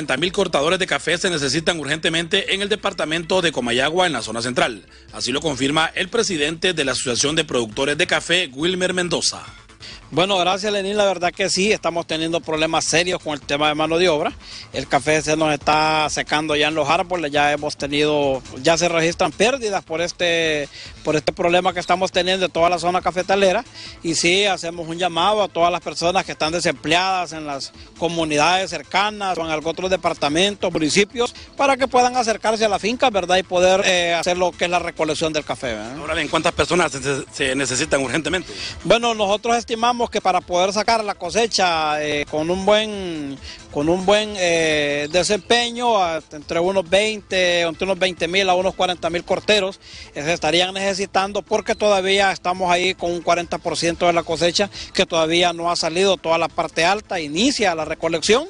40.000 cortadores de café se necesitan urgentemente en el departamento de Comayagua, en la zona central. Así lo confirma el presidente de la Asociación de Productores de Café, Wilmer Mendoza. Bueno, gracias Lenín, la verdad que sí, estamos teniendo problemas serios con el tema de mano de obra. El café se nos está secando ya en los árboles, ya hemos tenido, ya se registran pérdidas por este, por este problema que estamos teniendo en toda la zona cafetalera. Y sí, hacemos un llamado a todas las personas que están desempleadas en las comunidades cercanas o en algún otro departamento, municipios, para que puedan acercarse a la finca, ¿verdad? Y poder eh, hacer lo que es la recolección del café. Ahora bien, ¿cuántas personas se, necesitan urgentemente? Bueno, nosotros estimamos estimamos que para poder sacar la cosecha eh, con un buen, con un buen eh, desempeño, entre unos 20, unos mil a unos 40 mil corteros, eh, se estarían necesitando porque todavía estamos ahí con un 40% de la cosecha que todavía no ha salido toda la parte alta, inicia la recolección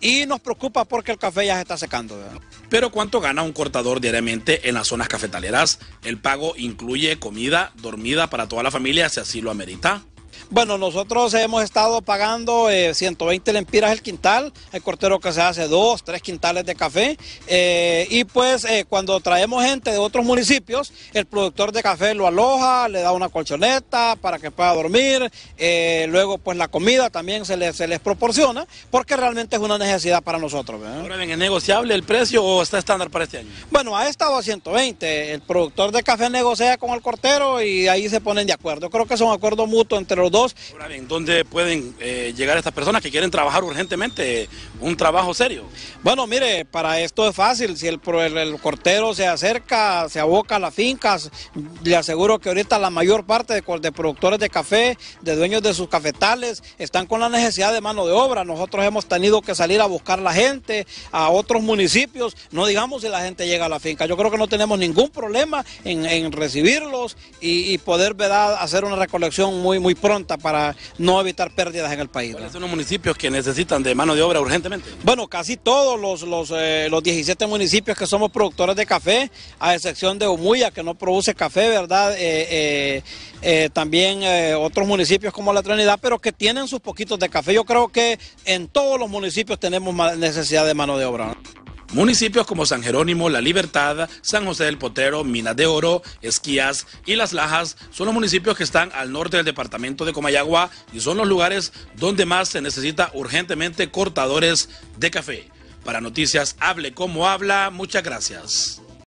y nos preocupa porque el café ya se está secando. Pero ¿cuánto gana un cortador diariamente en las zonas cafetaleras? El pago incluye comida, dormida para toda la familia si así lo amerita. Bueno, nosotros hemos estado pagando 120 eh, lempiras el quintal, el cortero que se hace dos, tres quintales de café, eh, y pues eh, cuando traemos gente de otros municipios, el productor de café lo aloja, le da una colchoneta para que pueda dormir, luego pues la comida también se les, proporciona, porque realmente es una necesidad para nosotros. ¿es negociable el precio o está estándar para este año? Bueno, ha estado a 120, el productor de café negocia con el cortero y ahí se ponen de acuerdo, creo que es un acuerdo mutuo entre los dos Ahora ¿dónde pueden eh, llegar estas personas que quieren trabajar urgentemente un trabajo serio? Bueno, mire, para esto es fácil. Si el, el, cortero se acerca, se aboca a las fincas, le aseguro que ahorita la mayor parte de, productores de café, de dueños de sus cafetales, están con la necesidad de mano de obra. Nosotros hemos tenido que salir a buscar la gente, a otros municipios. No digamos si la gente llega a la finca. Yo creo que no tenemos ningún problema en, recibirlos y, poder hacer una recolección muy, muy pronto para no evitar pérdidas en el país. ¿Cuáles son los municipios que necesitan de mano de obra urgentemente? Bueno, casi todos los, 17 eh, municipios que somos productores de café, a excepción de Umuya que no produce café, ¿verdad? Eh, eh, también otros municipios como La Trinidad, pero que tienen sus poquitos de café. Yo creo que en todos los municipios tenemos necesidad de mano de obra. Municipios como San Jerónimo, La Libertad, San José del Potero, Minas de Oro, Esquías y Las Lajas son los municipios que están al norte del departamento de Comayagua y son los lugares donde más se necesita urgentemente cortadores de café. Para noticias, hable como habla. Muchas gracias.